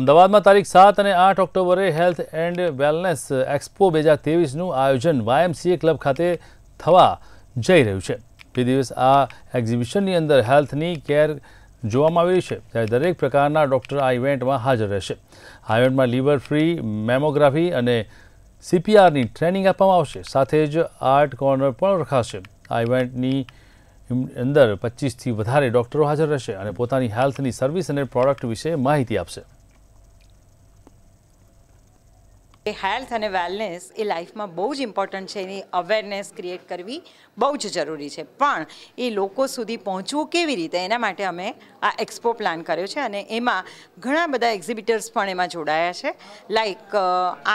અમદાવાદમાં તારીખ સાત અને આઠ ઓક્ટોબરે હેલ્થ એન્ડ વેલનેસ એક્સપો બે હજાર તેવીસનું આયોજન વાયએમસીએ ક્લબ ખાતે થવા જઈ રહ્યું છે બે દિવસ આ એક્ઝિબિશનની અંદર હેલ્થની કેર જોવામાં આવી છે ત્યારે દરેક પ્રકારના ડૉક્ટર આ ઇવેન્ટમાં હાજર રહેશે આ ઇવેન્ટમાં લીવર ફ્રી મેમોગ્રાફી અને સીપીઆરની ટ્રેનિંગ આપવામાં આવશે સાથે જ આર્ટ કોર્નર પણ રખાશે આ ઇવેન્ટની અંદર પચીસથી વધારે ડૉક્ટરો હાજર રહેશે અને પોતાની હેલ્થની સર્વિસ અને પ્રોડક્ટ વિશે માહિતી આપશે એ હેલ્થ અને વેલનેસ એ લાઈફમાં બહુ જ ઇમ્પોર્ટન્ટ છે એની અવેરનેસ ક્રિએટ કરવી બહુ જ જરૂરી છે પણ એ લોકો સુધી પહોંચવું કેવી રીતે એના માટે અમે આ એક્સપો પ્લાન કર્યો છે અને એમાં ઘણા બધા એક્ઝિબિટર્સ પણ એમાં જોડાયા છે લાઈક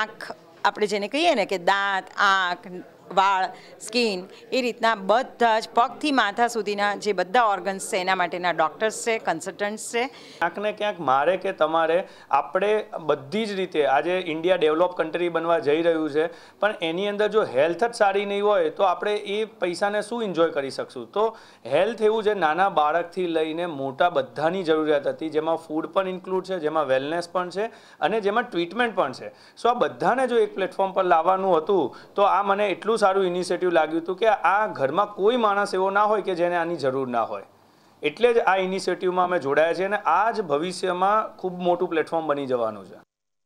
આંખ આપણે જેને કહીએ ને કે દાંત આંખ વાળ સ્કિન એ રીતના બધા જ પગથી માથા સુધીના જે બધા ઓર્ગન્સ છે એના માટેના ડૉક્ટર્સ છે કન્સલ્ટન્ટ્સ છે ક્યાંક ને ક્યાંક મારે કે તમારે આપણે બધી જ રીતે આજે ઇન્ડિયા ડેવલપ કન્ટ્રી બનવા જઈ રહ્યું છે પણ એની અંદર જો હેલ્થ જ સારી નહીં હોય તો આપણે એ પૈસાને શું એન્જોય કરી શકશું તો હેલ્થ એવું છે નાના બાળકથી લઈને મોટા બધાની જરૂરિયાત હતી જેમાં ફૂડ પણ ઇન્ક્લુડ છે જેમાં વેલનેસ પણ છે અને જેમાં ટ્રીટમેન્ટ પણ છે સો આ બધાને જો એક પ્લેટફોર્મ પર લાવવાનું હતું તો આ મને એટલું એટલું સારું ઇનિશિયેટિવ લાગ્યું હતું કે આ ઘરમાં કોઈ માણસ એવો ના હોય કે જેને આની જરૂર ના હોય એટલે જ આ ઇનિશિયેટિવમાં અમે જોડાયા છીએ અને આ જ ભવિષ્યમાં ખૂબ મોટું પ્લેટફોર્મ બની જવાનું છે